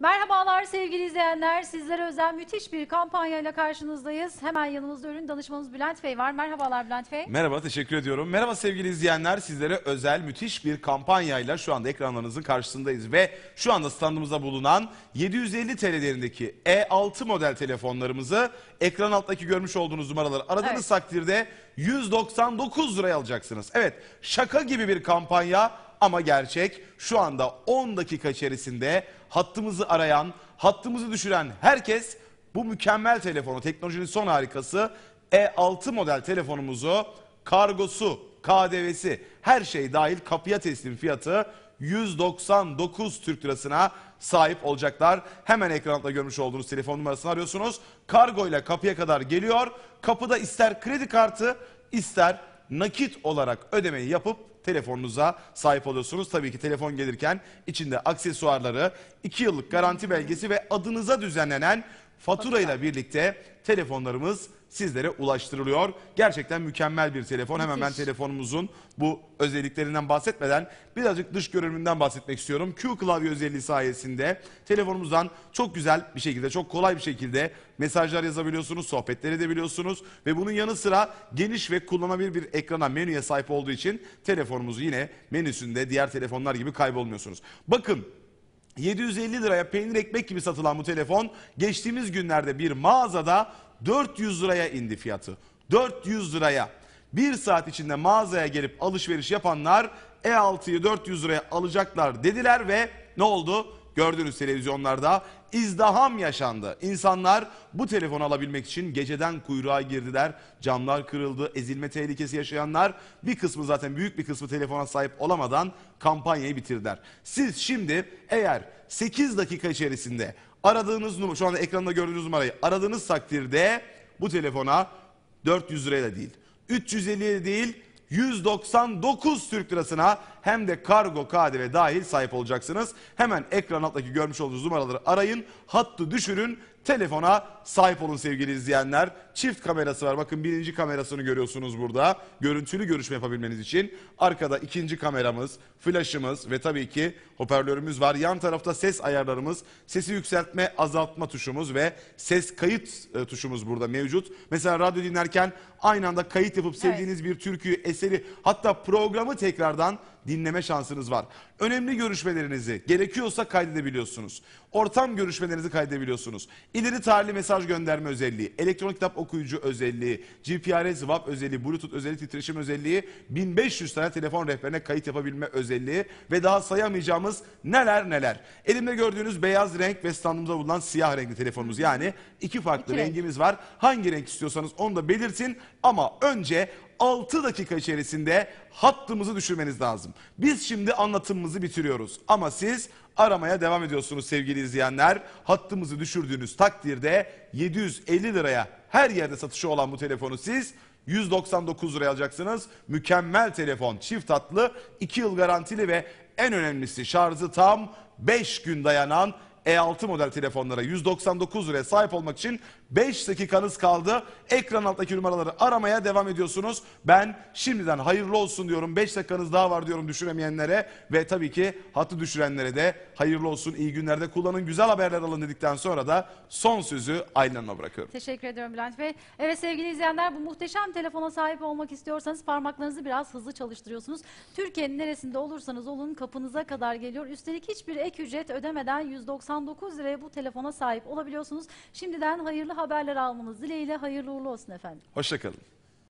Merhabalar sevgili izleyenler. Sizlere özel müthiş bir kampanyayla karşınızdayız. Hemen yanımızda ürün danışmanımız Bülent Bey var. Merhabalar Bülent Bey. Merhaba, teşekkür ediyorum. Merhaba sevgili izleyenler. Sizlere özel müthiş bir kampanyayla şu anda ekranlarınızın karşısındayız ve şu anda standımıza bulunan 750 TL değerindeki E6 model telefonlarımızı ekran alttaki görmüş olduğunuz numaraları aradığınız evet. takdirde 199 liraya alacaksınız. Evet, şaka gibi bir kampanya ama gerçek şu anda 10 dakika içerisinde hattımızı arayan, hattımızı düşüren herkes bu mükemmel telefonu, teknolojinin son harikası E6 model telefonumuzu kargosu, KDV'si her şey dahil kapıya teslim fiyatı 199 Türk Lirası'na sahip olacaklar. Hemen ekranda görmüş olduğunuz telefon numarasını arıyorsunuz. Kargo ile kapıya kadar geliyor. Kapıda ister kredi kartı ister nakit olarak ödemeyi yapıp telefonunuza sahip oluyorsunuz. Tabii ki telefon gelirken içinde aksesuarları, 2 yıllık garanti belgesi ve adınıza düzenlenen faturayla birlikte telefonlarımız sizlere ulaştırılıyor. Gerçekten mükemmel bir telefon. Hemen ben telefonumuzun bu özelliklerinden bahsetmeden birazcık dış görünümünden bahsetmek istiyorum. Q klavye özelliği sayesinde telefonumuzdan çok güzel bir şekilde, çok kolay bir şekilde mesajlar yazabiliyorsunuz, sohbetler edebiliyorsunuz ve bunun yanı sıra geniş ve kullanabilir bir ekrana, menüye sahip olduğu için telefonumuzu yine menüsünde diğer telefonlar gibi kaybolmuyorsunuz. Bakın 750 liraya peynir ekmek gibi satılan bu telefon geçtiğimiz günlerde bir mağazada 400 liraya indi fiyatı. 400 liraya. Bir saat içinde mağazaya gelip alışveriş yapanlar E6'yı 400 liraya alacaklar dediler ve ne oldu? Gördünüz televizyonlarda izdaham yaşandı. İnsanlar bu telefon alabilmek için geceden kuyruğa girdiler. Camlar kırıldı, ezilme tehlikesi yaşayanlar bir kısmı zaten büyük bir kısmı telefona sahip olamadan kampanyayı bitirdiler. Siz şimdi eğer 8 dakika içerisinde aradığınız numara şu anda ekranda gördüğünüz numarayı aradığınız takdirde bu telefona 400 lirayla değil 350 değil 199 Türk lirasına hem de kargo KDV dahil sahip olacaksınız. Hemen ekran alttaki görmüş olduğunuz numaraları arayın, hattı düşürün telefona sahip olun sevgili izleyenler. Çift kamerası var. Bakın birinci kamerasını görüyorsunuz burada. Görüntülü görüşme yapabilmeniz için. Arkada ikinci kameramız, flaşımız ve tabii ki hoparlörümüz var. Yan tarafta ses ayarlarımız, sesi yükseltme, azaltma tuşumuz ve ses kayıt e, tuşumuz burada mevcut. Mesela radyo dinlerken aynı anda kayıt yapıp sevdiğiniz evet. bir türküyü, eseri hatta programı tekrardan dinleme şansınız var. Önemli görüşmelerinizi gerekiyorsa kaydedebiliyorsunuz. Ortam görüşmelerinizi kaydedebiliyorsunuz. İleri tarihli mesaj gönderme özelliği, elektronik kitap okuyucu özelliği, GPRS, WAP özelliği, Bluetooth özelliği, titreşim özelliği, 1500 tane telefon rehberine kayıt yapabilme özelliği ve daha sayamayacağımız neler neler. Elimde gördüğünüz beyaz renk ve standımızda bulunan siyah renkli telefonumuz yani iki farklı iki rengimiz renk. var. Hangi renk istiyorsanız onu da belirtin ama önce 6 dakika içerisinde hattımızı düşürmeniz lazım. Biz şimdi anlatımımızı bitiriyoruz ama siz aramaya devam ediyorsunuz sevgili izleyenler. Hattımızı düşürdüğünüz takdirde 750 liraya her yerde satışı olan bu telefonu siz 199 liraya alacaksınız. Mükemmel telefon, çift hatlı, 2 yıl garantili ve en önemlisi şarjı tam 5 gün dayanan e6 model telefonlara 199 liraya sahip olmak için 5 dakikanız kaldı. Ekran alttaki numaraları aramaya devam ediyorsunuz. Ben şimdiden hayırlı olsun diyorum. 5 dakikanız daha var diyorum düşüremeyenlere ve tabii ki hatı düşürenlere de hayırlı olsun. iyi günlerde kullanın. Güzel haberler alın dedikten sonra da son sözü Aylin Hanım'a bırakıyorum. Teşekkür ediyorum Bülent Bey. Evet sevgili izleyenler bu muhteşem telefona sahip olmak istiyorsanız parmaklarınızı biraz hızlı çalıştırıyorsunuz. Türkiye'nin neresinde olursanız olun kapınıza kadar geliyor. Üstelik hiçbir ek ücret ödemeden 190 99 liraya bu telefona sahip olabiliyorsunuz. Şimdiden hayırlı haberler almanız dileğiyle hayırlı uğurlu olsun efendim. Hoşçakalın.